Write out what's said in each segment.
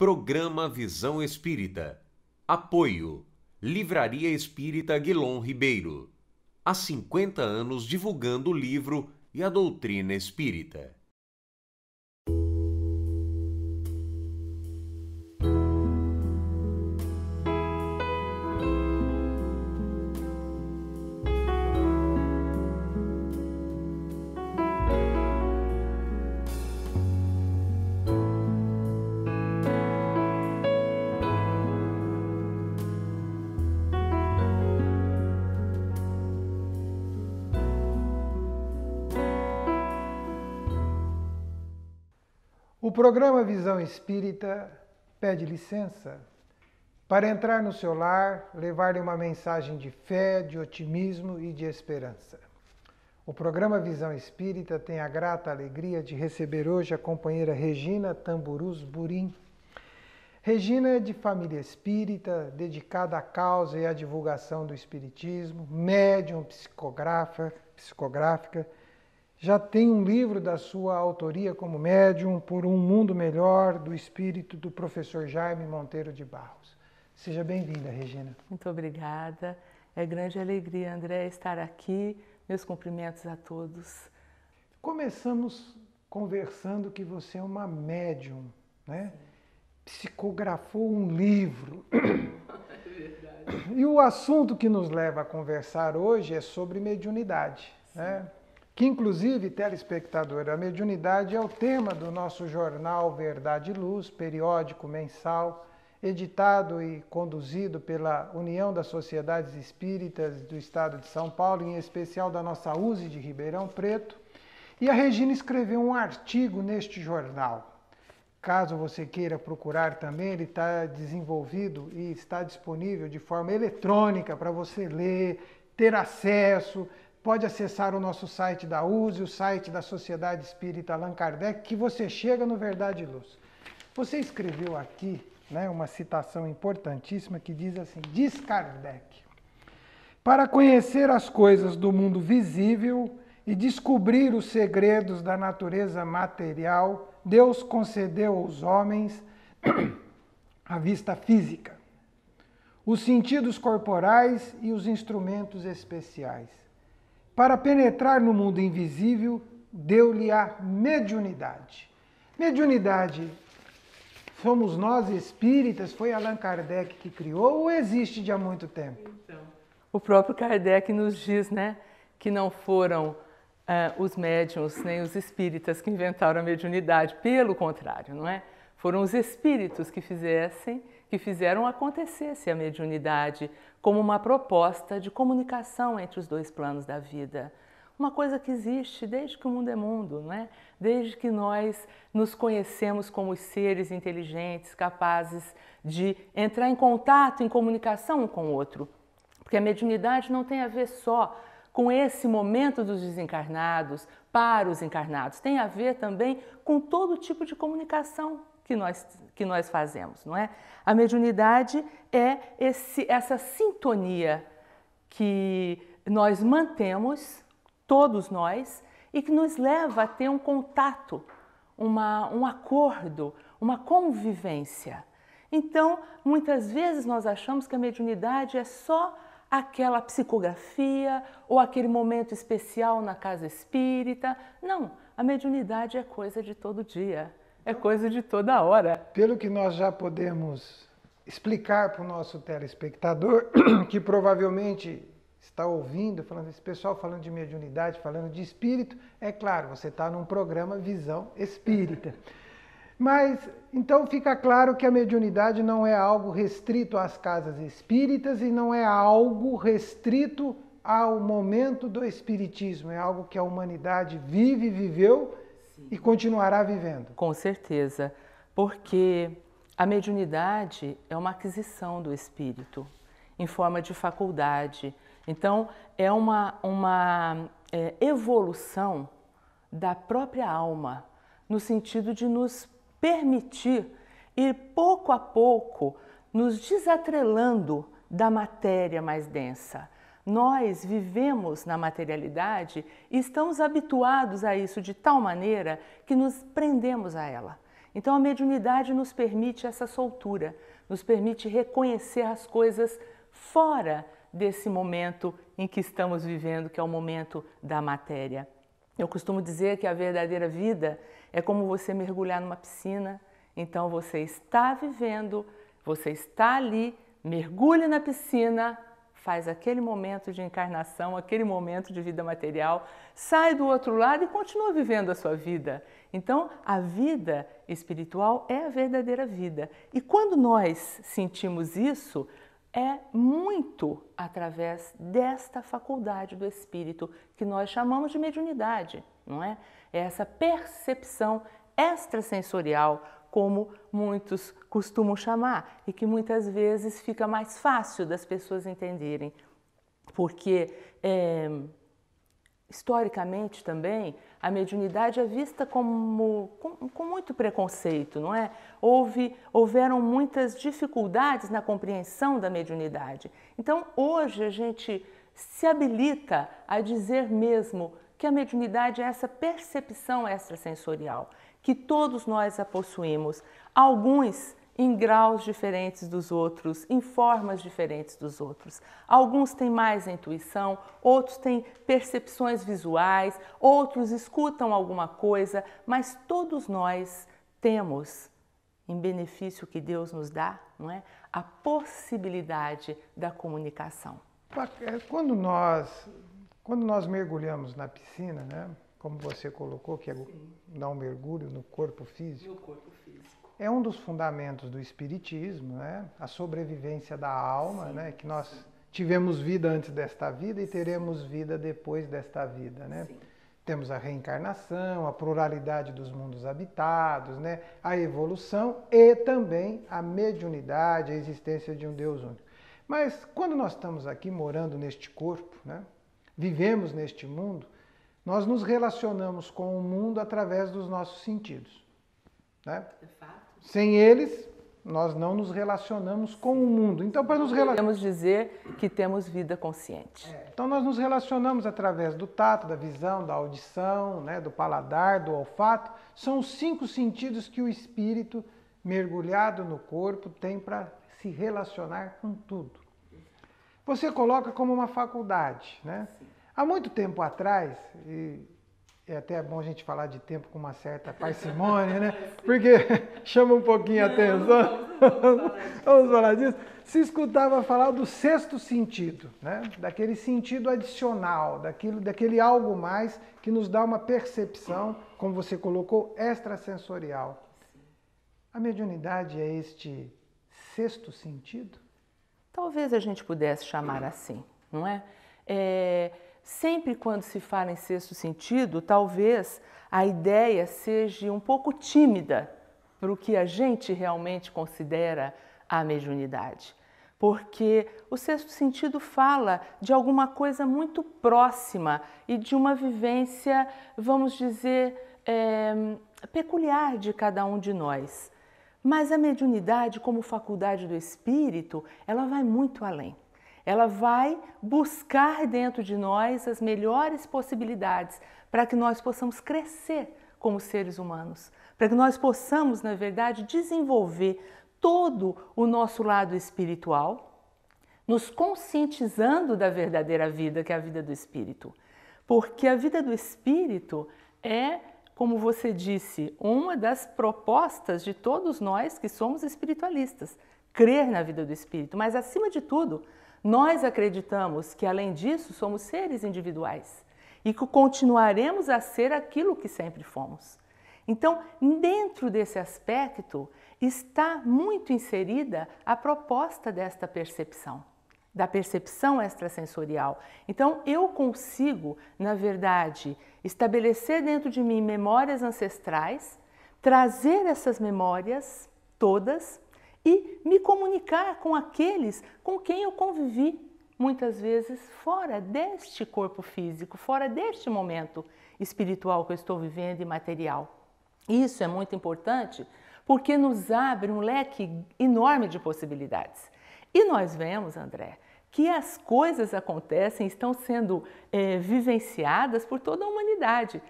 Programa Visão Espírita. Apoio. Livraria Espírita Guilom Ribeiro. Há 50 anos divulgando o livro e a doutrina espírita. visão espírita pede licença para entrar no seu lar, levar-lhe uma mensagem de fé, de otimismo e de esperança. O programa Visão Espírita tem a grata alegria de receber hoje a companheira Regina Tamburus Burim. Regina é de família espírita, dedicada à causa e à divulgação do espiritismo, médium psicografa, psicográfica, já tem um livro da sua autoria como médium por um mundo melhor do espírito do professor Jaime Monteiro de Barros. Seja bem-vinda, Regina. Muito obrigada. É grande alegria, André, estar aqui. Meus cumprimentos a todos. Começamos conversando que você é uma médium, né? Psicografou um livro. É e o assunto que nos leva a conversar hoje é sobre mediunidade, né? Sim. né? que inclusive, telespectador, a mediunidade é o tema do nosso jornal Verdade e Luz, periódico mensal, editado e conduzido pela União das Sociedades Espíritas do Estado de São Paulo, em especial da nossa USE de Ribeirão Preto. E a Regina escreveu um artigo neste jornal. Caso você queira procurar também, ele está desenvolvido e está disponível de forma eletrônica para você ler, ter acesso, pode acessar o nosso site da USE, o site da Sociedade Espírita Allan Kardec, que você chega no Verdade e Luz. Você escreveu aqui né, uma citação importantíssima que diz assim, diz Kardec, para conhecer as coisas do mundo visível e descobrir os segredos da natureza material, Deus concedeu aos homens a vista física, os sentidos corporais e os instrumentos especiais. Para penetrar no mundo invisível, deu-lhe a mediunidade. Mediunidade somos nós espíritas, foi Allan Kardec que criou ou existe já há muito tempo? Então, o próprio Kardec nos diz, né, que não foram uh, os médiums nem os espíritas que inventaram a mediunidade, pelo contrário, não é? Foram os espíritos que fizessem que fizeram acontecer-se a mediunidade como uma proposta de comunicação entre os dois planos da vida. Uma coisa que existe desde que o mundo é mundo, não é? Desde que nós nos conhecemos como seres inteligentes, capazes de entrar em contato, em comunicação um com o outro. Porque a mediunidade não tem a ver só com esse momento dos desencarnados para os encarnados, tem a ver também com todo tipo de comunicação que nós, que nós fazemos, não é? A mediunidade é esse, essa sintonia que nós mantemos, todos nós, e que nos leva a ter um contato, uma, um acordo, uma convivência. Então, muitas vezes nós achamos que a mediunidade é só aquela psicografia ou aquele momento especial na casa espírita. Não, a mediunidade é coisa de todo dia. É coisa de toda hora. Pelo que nós já podemos explicar para o nosso telespectador, que provavelmente está ouvindo, falando esse pessoal falando de mediunidade, falando de espírito, é claro, você está num programa Visão Espírita. Mas então fica claro que a mediunidade não é algo restrito às casas espíritas e não é algo restrito ao momento do espiritismo, é algo que a humanidade vive e viveu Sim. e continuará vivendo. Com certeza, porque a mediunidade é uma aquisição do espírito em forma de faculdade. Então, é uma, uma é, evolução da própria alma, no sentido de nos permitir ir pouco a pouco nos desatrelando da matéria mais densa nós vivemos na materialidade e estamos habituados a isso de tal maneira que nos prendemos a ela. Então a mediunidade nos permite essa soltura, nos permite reconhecer as coisas fora desse momento em que estamos vivendo, que é o momento da matéria. Eu costumo dizer que a verdadeira vida é como você mergulhar numa piscina. Então você está vivendo, você está ali, mergulha na piscina, faz aquele momento de encarnação, aquele momento de vida material, sai do outro lado e continua vivendo a sua vida. Então, a vida espiritual é a verdadeira vida. E quando nós sentimos isso, é muito através desta faculdade do espírito que nós chamamos de mediunidade, não é? É essa percepção extrasensorial como muitos costumam chamar, e que muitas vezes fica mais fácil das pessoas entenderem, porque é, historicamente também a mediunidade é vista como com, com, muito preconceito, não é? Houve, houveram muitas dificuldades na compreensão da mediunidade. Então hoje a gente se habilita a dizer mesmo que a mediunidade é essa percepção extrasensorial, que todos nós a possuímos, alguns em graus diferentes dos outros, em formas diferentes dos outros. Alguns têm mais intuição, outros têm percepções visuais, outros escutam alguma coisa, mas todos nós temos, em benefício que Deus nos dá, não é? a possibilidade da comunicação. Quando nós, quando nós mergulhamos na piscina, né? como você colocou, que é dar um mergulho no corpo físico. No corpo físico. É um dos fundamentos do espiritismo, né? A sobrevivência da alma, Sim. né? Que nós tivemos vida antes desta vida e teremos vida depois desta vida, né? Temos a reencarnação, a pluralidade dos mundos habitados, né? a evolução e também a mediunidade, a existência de um Deus único. Mas quando nós estamos aqui morando neste corpo, né? vivemos neste mundo, nós nos relacionamos com o mundo através dos nossos sentidos. Né? É Sem eles, nós não nos relacionamos com o mundo. Então, para nos relacionar. Podemos dizer que temos vida consciente. É. Então, nós nos relacionamos através do tato, da visão, da audição, né, do paladar, do olfato. São os cinco sentidos que o espírito, mergulhado no corpo, tem para se relacionar com tudo. Você coloca como uma faculdade, né? Sim. Há muito tempo atrás, e é até bom a gente falar de tempo com uma certa parcimônia, né? Porque chama um pouquinho a atenção. Vamos falar disso. Se escutava falar do sexto sentido, né? Daquele sentido adicional, daquilo, daquele algo mais que nos dá uma percepção, como você colocou, extrasensorial. A mediunidade é este sexto sentido? Talvez a gente pudesse chamar assim, não é? É Sempre quando se fala em sexto sentido, talvez a ideia seja um pouco tímida para o que a gente realmente considera a mediunidade. Porque o sexto sentido fala de alguma coisa muito próxima e de uma vivência, vamos dizer, é, peculiar de cada um de nós. Mas a mediunidade, como faculdade do espírito, ela vai muito além. Ela vai buscar dentro de nós as melhores possibilidades para que nós possamos crescer como seres humanos, para que nós possamos, na verdade, desenvolver todo o nosso lado espiritual, nos conscientizando da verdadeira vida, que é a vida do espírito. Porque a vida do espírito é, como você disse, uma das propostas de todos nós que somos espiritualistas, crer na vida do espírito, mas acima de tudo, nós acreditamos que, além disso, somos seres individuais e que continuaremos a ser aquilo que sempre fomos. Então, dentro desse aspecto, está muito inserida a proposta desta percepção, da percepção extrasensorial. Então, eu consigo, na verdade, estabelecer dentro de mim memórias ancestrais, trazer essas memórias todas e me comunicar com aqueles com quem eu convivi muitas vezes fora deste corpo físico, fora deste momento espiritual que eu estou vivendo e material. Isso é muito importante porque nos abre um leque enorme de possibilidades. E nós vemos, André, que as coisas acontecem, estão sendo é, vivenciadas por toda a humanidade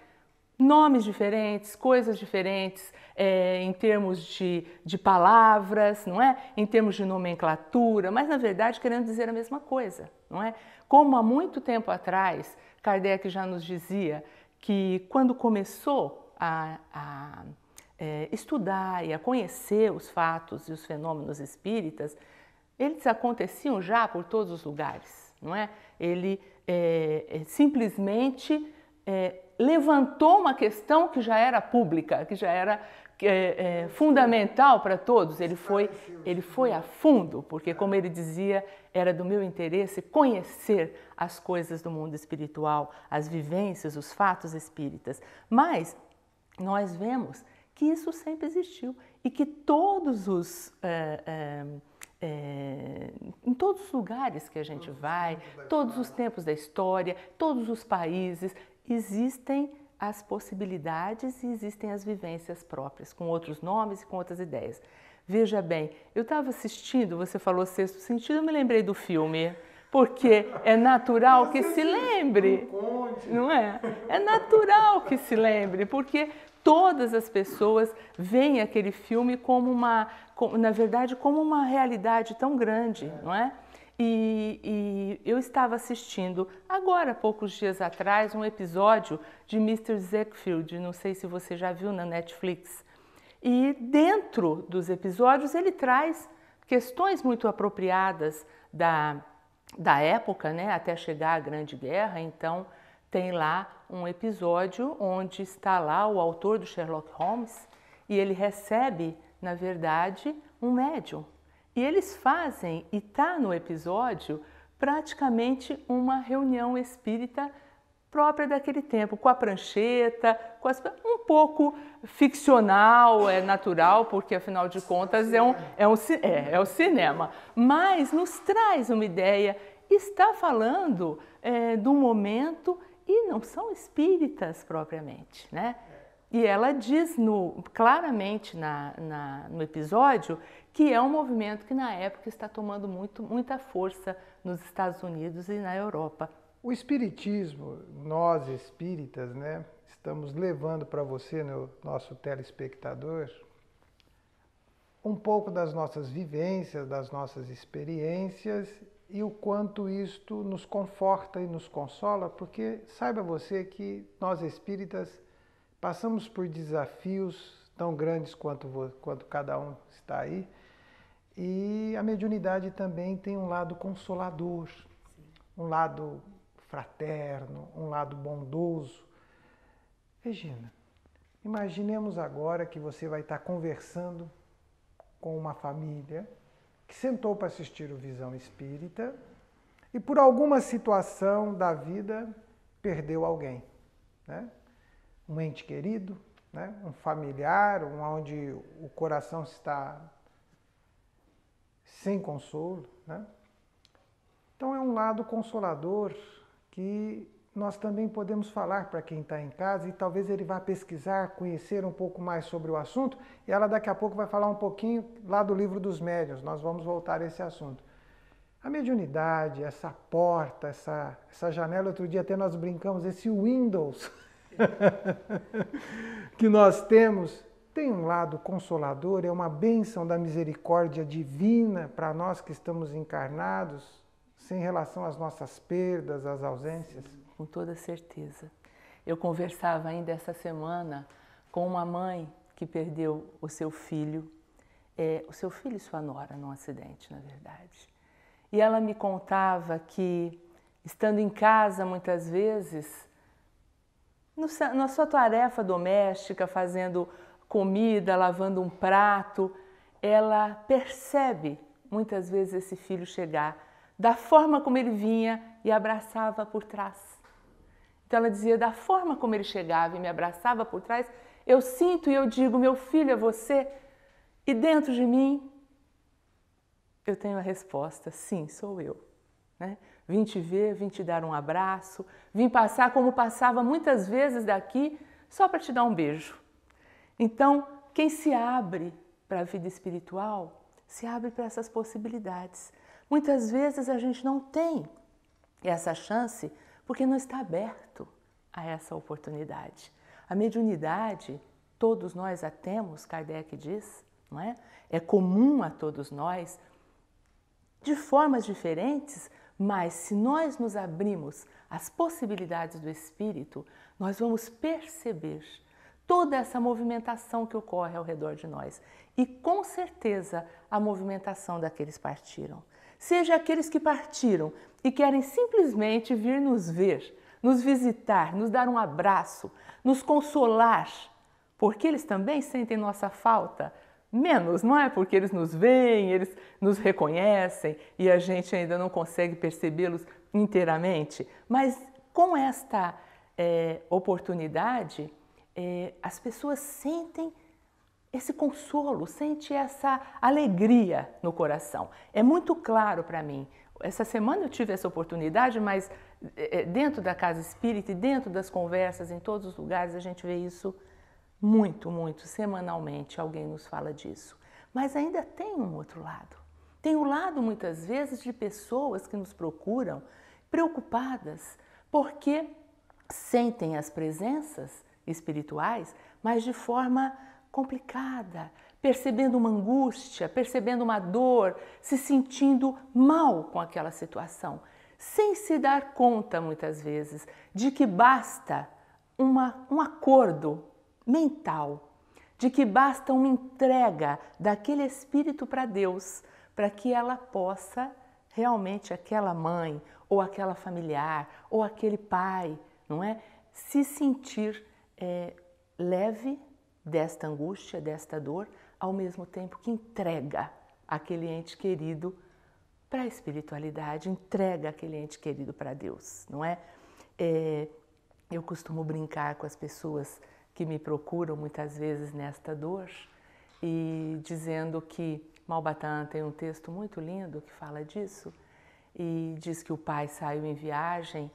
nomes diferentes, coisas diferentes é, em termos de, de palavras, não é? Em termos de nomenclatura, mas na verdade querendo dizer a mesma coisa, não é? Como há muito tempo atrás Kardec já nos dizia que quando começou a, a é, estudar e a conhecer os fatos e os fenômenos espíritas, eles aconteciam já por todos os lugares, não é? Ele é, é simplesmente é, levantou uma questão que já era pública, que já era é, é, fundamental para todos. Ele foi, ele foi a fundo, porque, como ele dizia, era do meu interesse conhecer as coisas do mundo espiritual, as vivências, os fatos espíritas. Mas nós vemos que isso sempre existiu e que todos os. É, é, é em todos os lugares que a gente vai, todos os tempos da história, todos os países, existem as possibilidades e existem as vivências próprias, com outros nomes e com outras ideias. Veja bem, eu estava assistindo, você falou sexto sentido, eu me lembrei do filme, porque é natural que se lembre. Não é? É natural que se lembre, porque todas as pessoas veem aquele filme como uma, na verdade, como uma realidade tão grande, não é? E, e, eu estava assistindo, agora, poucos dias atrás, um episódio de Mr. Zekfield não sei se você já viu na Netflix. E dentro dos episódios ele traz questões muito apropriadas da, da época, né, até chegar à Grande Guerra. Então, tem lá um episódio onde está lá o autor do Sherlock Holmes e ele recebe, na verdade, um médium e eles fazem, e está no episódio, praticamente uma reunião espírita própria daquele tempo, com a prancheta, com as, um pouco ficcional, é natural, porque afinal de contas é um, é um é, é o cinema, mas nos traz uma ideia. Está falando é, do momento e não são espíritas propriamente, né? E ela diz no, claramente na, na, no episódio que é um movimento que na época está tomando muito, muita força nos Estados Unidos e na Europa. O espiritismo, nós espíritas, né, estamos levando para você, no né, nosso telespectador, um pouco das nossas vivências, das nossas experiências e o quanto isto nos conforta e nos consola, porque saiba você que nós espíritas passamos por desafios tão grandes quanto, quanto cada um está aí, e a mediunidade também tem um lado consolador, Sim. um lado fraterno, um lado bondoso. Regina, imaginemos agora que você vai estar conversando com uma família que sentou para assistir o Visão Espírita e por alguma situação da vida perdeu alguém, né? um ente querido, né? um familiar, onde o coração está sem consolo. Né? Então é um lado consolador que nós também podemos falar para quem está em casa e talvez ele vá pesquisar, conhecer um pouco mais sobre o assunto. E ela daqui a pouco vai falar um pouquinho lá do livro dos médiuns, nós vamos voltar a esse assunto. A mediunidade, essa porta, essa, essa janela, outro dia até nós brincamos, esse Windows que nós temos, tem um lado consolador, é uma bênção da misericórdia divina para nós que estamos encarnados, sem relação às nossas perdas, às ausências? Com toda certeza. Eu conversava ainda essa semana com uma mãe que perdeu o seu filho, é, o seu filho e sua nora, num acidente, na verdade. E ela me contava que, estando em casa muitas vezes, no, na sua tarefa doméstica, fazendo comida, lavando um prato, ela percebe muitas vezes esse filho chegar da forma como ele vinha e abraçava por trás. Então ela dizia: da forma como ele chegava e me abraçava por trás, eu sinto e eu digo: meu filho é você. E dentro de mim, eu tenho a resposta: sim, sou eu. Né? Vim te ver, vim te dar um abraço, vim passar como passava muitas vezes daqui só para te dar um beijo. Então, quem se abre para a vida espiritual se abre para essas possibilidades. Muitas vezes a gente não tem essa chance porque não está aberto a essa oportunidade. A mediunidade, todos nós a temos, Kardec diz, não é? É comum a todos nós, de formas diferentes, mas se nós nos abrimos às possibilidades do espírito, nós vamos perceber toda essa movimentação que ocorre ao redor de nós. E com certeza a movimentação daqueles partiram. Seja aqueles que partiram e querem simplesmente vir nos ver, nos visitar, nos dar um abraço, nos consolar, porque eles também sentem nossa falta. Menos, não é? Porque eles nos veem, eles nos reconhecem e a gente ainda não consegue percebê-los inteiramente. Mas com esta é, oportunidade, é, as pessoas sentem esse consolo, sente essa alegria no coração. É muito claro para mim. Essa semana eu tive essa oportunidade, mas é, é, dentro da casa espírita e dentro das conversas, em todos os lugares, a gente vê isso muito, muito, semanalmente. Alguém nos fala disso. Mas ainda tem um outro lado. Tem o um lado, muitas vezes, de pessoas que nos procuram preocupadas porque sentem as presenças espirituais, mas de forma complicada, percebendo uma angústia, percebendo uma dor, se sentindo mal com aquela situação, sem se dar conta muitas vezes de que basta uma, um acordo mental, de que basta uma entrega daquele espírito para Deus, para que ela possa realmente aquela mãe ou aquela familiar ou aquele pai, não é, se sentir é, leve desta angústia, desta dor, ao mesmo tempo que entrega aquele ente querido para a espiritualidade, entrega aquele ente querido para Deus, não é? é? Eu costumo brincar com as pessoas que me procuram muitas vezes nesta dor e dizendo que Malbatã tem um texto muito lindo que fala disso e diz que o pai saiu em viagem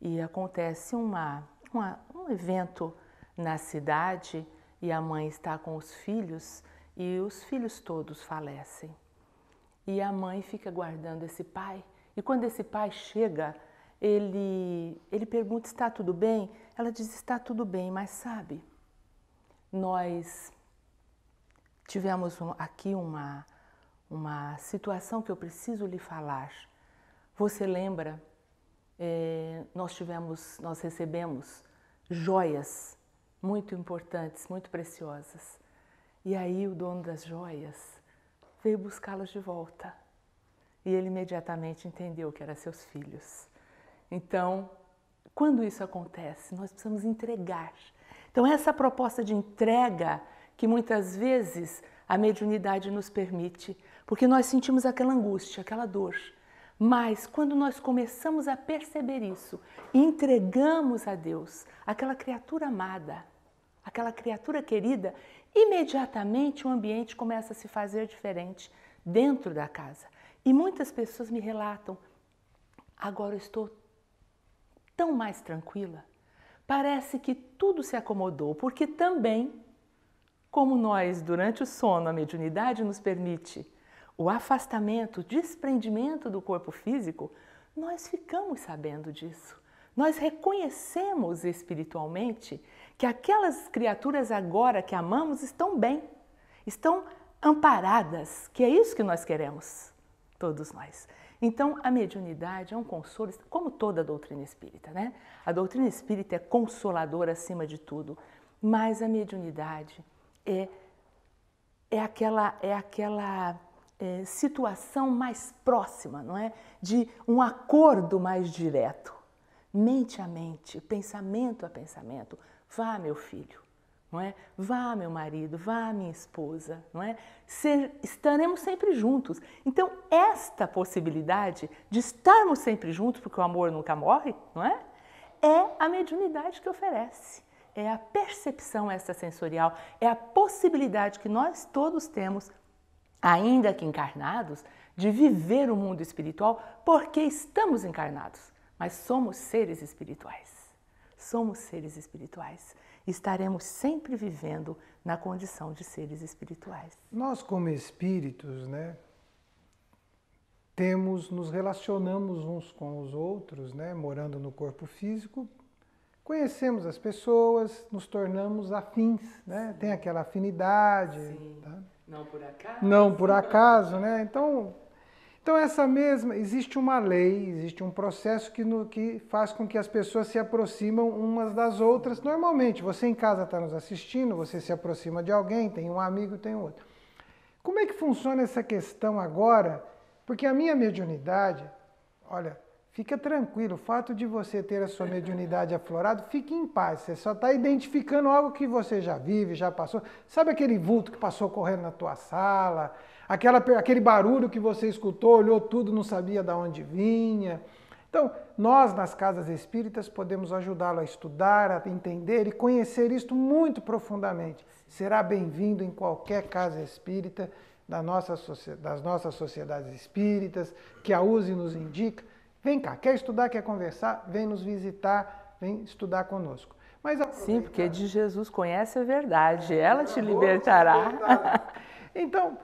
e acontece uma, uma um evento na cidade e a mãe está com os filhos e os filhos todos falecem. E a mãe fica guardando esse pai. E quando esse pai chega, ele, ele pergunta: Está tudo bem? Ela diz: Está tudo bem, mas sabe, nós tivemos um, aqui uma, uma situação que eu preciso lhe falar. Você lembra? É, nós tivemos, nós recebemos joias muito importantes, muito preciosas. E aí o dono das joias veio buscá-las de volta. E ele imediatamente entendeu que eram seus filhos. Então, quando isso acontece, nós precisamos entregar. Então, essa proposta de entrega que muitas vezes a mediunidade nos permite, porque nós sentimos aquela angústia, aquela dor. Mas quando nós começamos a perceber isso e entregamos a Deus aquela criatura amada, aquela criatura querida, imediatamente o ambiente começa a se fazer diferente dentro da casa. E muitas pessoas me relatam: agora eu estou tão mais tranquila. Parece que tudo se acomodou, porque também, como nós, durante o sono, a mediunidade nos permite o afastamento, o desprendimento do corpo físico, nós ficamos sabendo disso. Nós reconhecemos espiritualmente que aquelas criaturas agora que amamos estão bem, estão amparadas, que é isso que nós queremos, todos nós. Então, a mediunidade é um consolo, como toda a doutrina espírita, né? A doutrina espírita é consoladora acima de tudo, mas a mediunidade é, é aquela é aquela é, situação mais próxima, não é? De um acordo mais direto, mente a mente, pensamento a pensamento. Vá, meu filho, não é? Vá, meu marido, vá, minha esposa, não é? Ser, estaremos sempre juntos. Então, esta possibilidade de estarmos sempre juntos, porque o amor nunca morre, não é? É a mediunidade que oferece. É a percepção essa sensorial, é a possibilidade que nós todos temos ainda que encarnados, de viver o mundo espiritual porque estamos encarnados, mas somos seres espirituais. Somos seres espirituais. Estaremos sempre vivendo na condição de seres espirituais. Nós, como espíritos, né, temos, nos relacionamos uns com os outros, né, morando no corpo físico, conhecemos as pessoas, nos tornamos afins, né? tem aquela afinidade. Tá? Não por acaso. Não por acaso, né? Então, então essa mesma existe uma lei, existe um processo que, no, que faz com que as pessoas se aproximam umas das outras. Normalmente, você em casa está nos assistindo, você se aproxima de alguém, tem um amigo, tem outro. Como é que funciona essa questão agora? Porque a minha mediunidade, olha, Fica tranquilo, o fato de você ter a sua mediunidade aflorada, fique em paz. Você só está identificando algo que você já vive, já passou. Sabe aquele vulto que passou correndo na tua sala? Aquela, aquele barulho que você escutou, olhou tudo, não sabia de onde vinha? Então, nós nas casas espíritas podemos ajudá-lo a estudar, a entender e conhecer isto muito profundamente. Será bem-vindo em qualquer casa espírita, da nossa, das nossas sociedades espíritas, que a use nos indica Vem cá, quer estudar, quer conversar? Vem nos visitar, vem estudar conosco. Mas Sim, porque de Jesus conhece a verdade, é, ela te libertará. então,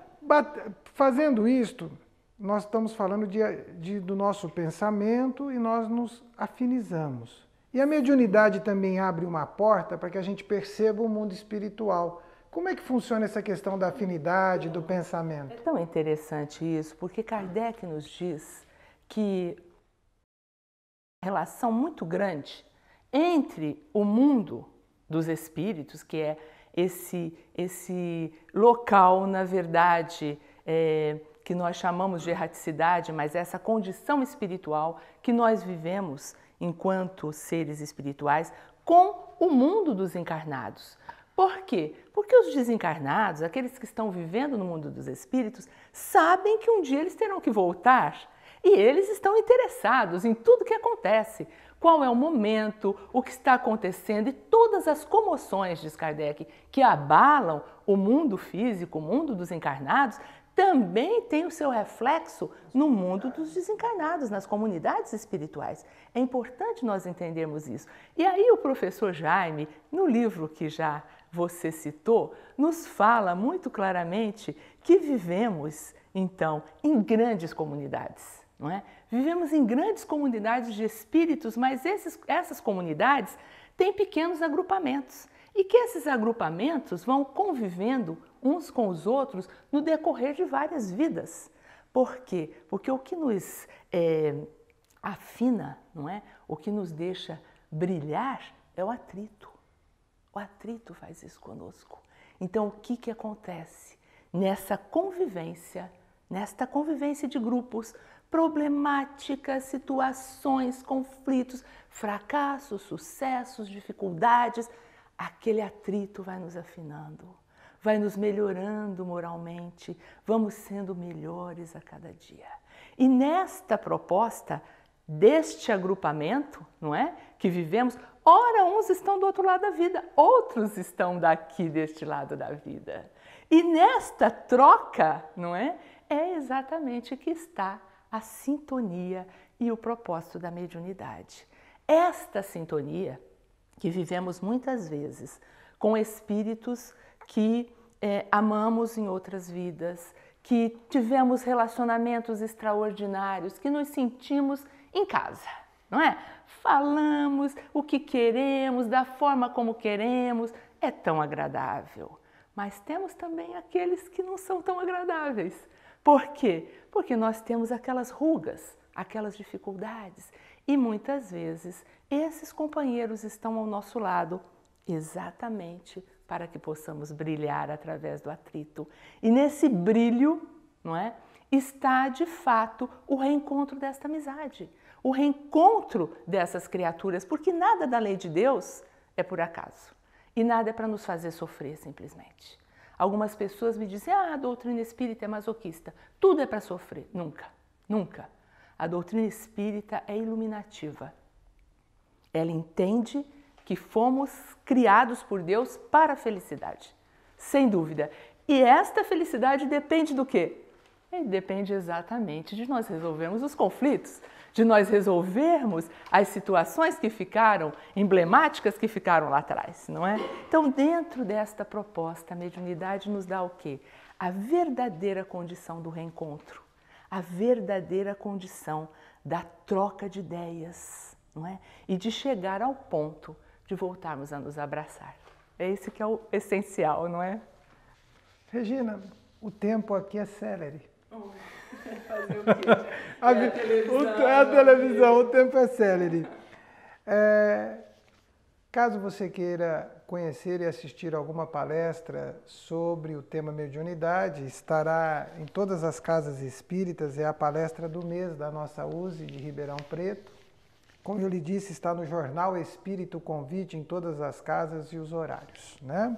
fazendo isto, nós estamos falando de, de, do nosso pensamento e nós nos afinizamos. E a mediunidade também abre uma porta para que a gente perceba o mundo espiritual. Como é que funciona essa questão da afinidade, do pensamento? É tão interessante isso, porque Kardec nos diz que relação muito grande entre o mundo dos espíritos, que é esse, esse local, na verdade, é, que nós chamamos de erraticidade, mas essa condição espiritual que nós vivemos enquanto seres espirituais com o mundo dos encarnados. Por quê? Porque os desencarnados, aqueles que estão vivendo no mundo dos espíritos, sabem que um dia eles terão que voltar e eles estão interessados em tudo que acontece. Qual é o momento, o que está acontecendo e todas as comoções, diz Kardec, que abalam o mundo físico, o mundo dos encarnados, também tem o seu reflexo no mundo dos desencarnados, nas comunidades espirituais. É importante nós entendermos isso. E aí o professor Jaime, no livro que já você citou, nos fala muito claramente que vivemos, então, em grandes comunidades. Não é? Vivemos em grandes comunidades de espíritos, mas esses, essas comunidades têm pequenos agrupamentos e que esses agrupamentos vão convivendo uns com os outros no decorrer de várias vidas. Por quê? Porque o que nos é, afina, não é? O que nos deixa brilhar é o atrito. O atrito faz isso conosco. Então, o que, que acontece? Nessa convivência, nesta convivência de grupos, problemáticas, situações, conflitos, fracassos, sucessos, dificuldades, aquele atrito vai nos afinando, vai nos melhorando moralmente, vamos sendo melhores a cada dia. E nesta proposta deste agrupamento, não é? Que vivemos, ora uns estão do outro lado da vida, outros estão daqui deste lado da vida. E nesta troca, não é? É exatamente que está a sintonia e o propósito da mediunidade. Esta sintonia que vivemos muitas vezes com espíritos que é, amamos em outras vidas, que tivemos relacionamentos extraordinários, que nos sentimos em casa, não é? Falamos o que queremos, da forma como queremos, é tão agradável. Mas temos também aqueles que não são tão agradáveis, por quê? Porque nós temos aquelas rugas, aquelas dificuldades. E muitas vezes esses companheiros estão ao nosso lado exatamente para que possamos brilhar através do atrito. E nesse brilho, não é? Está de fato o reencontro desta amizade, o reencontro dessas criaturas, porque nada da lei de Deus é por acaso e nada é para nos fazer sofrer simplesmente. Algumas pessoas me dizem: ah, a doutrina espírita é masoquista. Tudo é para sofrer. Nunca, nunca. A doutrina espírita é iluminativa. Ela entende que fomos criados por Deus para a felicidade, sem dúvida. E esta felicidade depende do quê? Depende exatamente de nós resolvermos os conflitos de nós resolvermos as situações que ficaram emblemáticas que ficaram lá atrás, não é? Então, dentro desta proposta, a mediunidade nos dá o quê? A verdadeira condição do reencontro, a verdadeira condição da troca de ideias, não é? E de chegar ao ponto de voltarmos a nos abraçar. É esse que é o essencial, não é? Regina, o tempo aqui é celery. Oh. Fazer o quê? A, é a televisão. É a televisão, né? o tempo é celery. É, caso você queira conhecer e assistir alguma palestra sobre o tema mediunidade, estará em todas as casas espíritas, é a palestra do mês da nossa USE de Ribeirão Preto. Como eu lhe disse, está no Jornal Espírito Convite em todas as casas e os horários, né?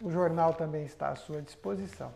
O jornal também está à sua disposição.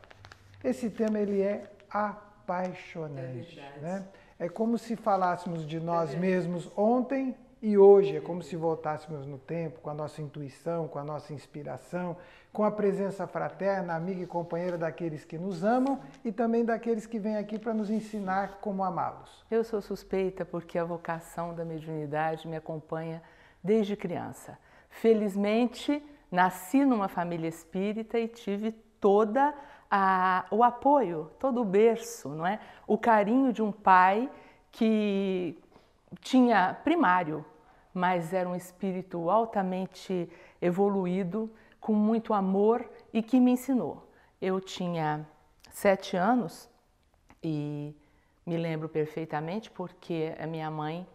Esse tema ele é a apaixonante. É, né? é como se falássemos de é nós é mesmos ontem e hoje, é, é como se voltássemos no tempo, com a nossa intuição, com a nossa inspiração, com a presença fraterna, amiga e companheira daqueles que nos amam e também daqueles que vêm aqui para nos ensinar como amá-los. Eu sou suspeita porque a vocação da mediunidade me acompanha desde criança. Felizmente, nasci numa família espírita e tive toda a a, o apoio, todo o berço, não é? o carinho de um pai que tinha primário, mas era um espírito altamente evoluído, com muito amor e que me ensinou. Eu tinha sete anos e me lembro perfeitamente porque a minha mãe,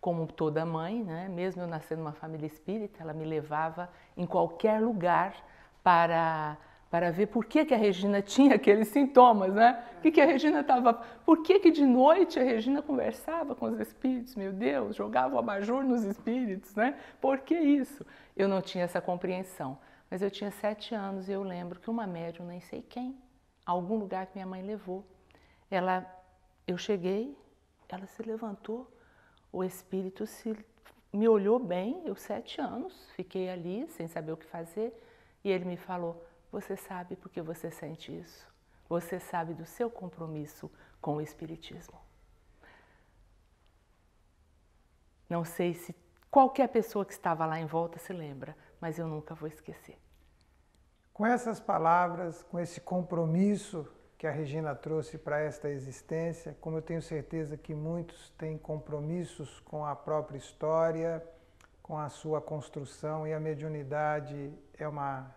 como toda mãe, né, mesmo eu nascendo numa família espírita, ela me levava em qualquer lugar para para ver por que, que a Regina tinha aqueles sintomas, né? O que, que a Regina estava. Por que, que de noite a Regina conversava com os espíritos? Meu Deus, jogava o abajur nos espíritos, né? Por que isso? Eu não tinha essa compreensão. Mas eu tinha sete anos e eu lembro que uma médium, nem sei quem, algum lugar que minha mãe levou, ela, eu cheguei, ela se levantou, o espírito se, me olhou bem, eu sete anos, fiquei ali sem saber o que fazer, e ele me falou você sabe porque você sente isso. Você sabe do seu compromisso com o Espiritismo. Não sei se qualquer pessoa que estava lá em volta se lembra, mas eu nunca vou esquecer. Com essas palavras, com esse compromisso que a Regina trouxe para esta existência, como eu tenho certeza que muitos têm compromissos com a própria história, com a sua construção, e a mediunidade é uma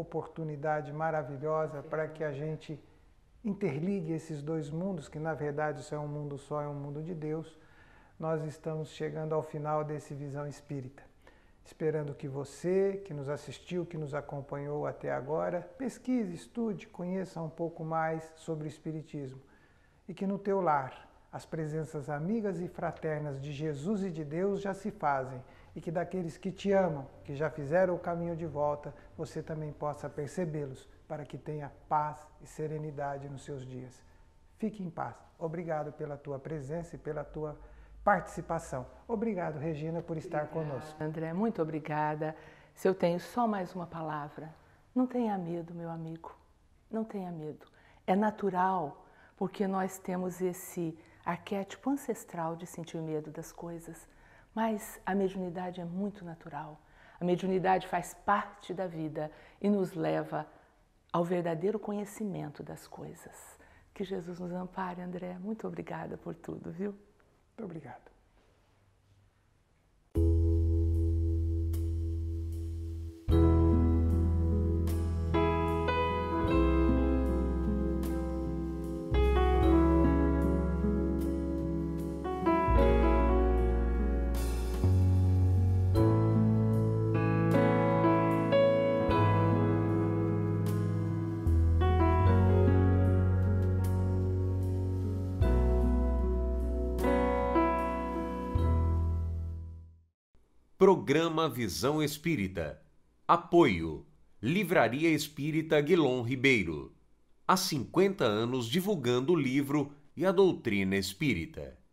oportunidade maravilhosa para que a gente interligue esses dois mundos, que na verdade isso é um mundo só, é um mundo de Deus. Nós estamos chegando ao final desse Visão Espírita. Esperando que você, que nos assistiu, que nos acompanhou até agora, pesquise, estude, conheça um pouco mais sobre o Espiritismo. E que no teu lar, as presenças amigas e fraternas de Jesus e de Deus já se fazem e que daqueles que te amam, que já fizeram o caminho de volta, você também possa percebê-los, para que tenha paz e serenidade nos seus dias. Fique em paz. Obrigado pela tua presença e pela tua participação. Obrigado, Regina, por estar obrigada. conosco. André, muito obrigada. Se eu tenho só mais uma palavra, não tenha medo, meu amigo. Não tenha medo. É natural, porque nós temos esse arquétipo ancestral de sentir medo das coisas. Mas a mediunidade é muito natural. A mediunidade faz parte da vida e nos leva ao verdadeiro conhecimento das coisas. Que Jesus nos ampare, André. Muito obrigada por tudo, viu? Muito obrigado. Programa Visão Espírita. Apoio. Livraria Espírita Guilom Ribeiro. Há 50 anos divulgando o livro e a doutrina espírita.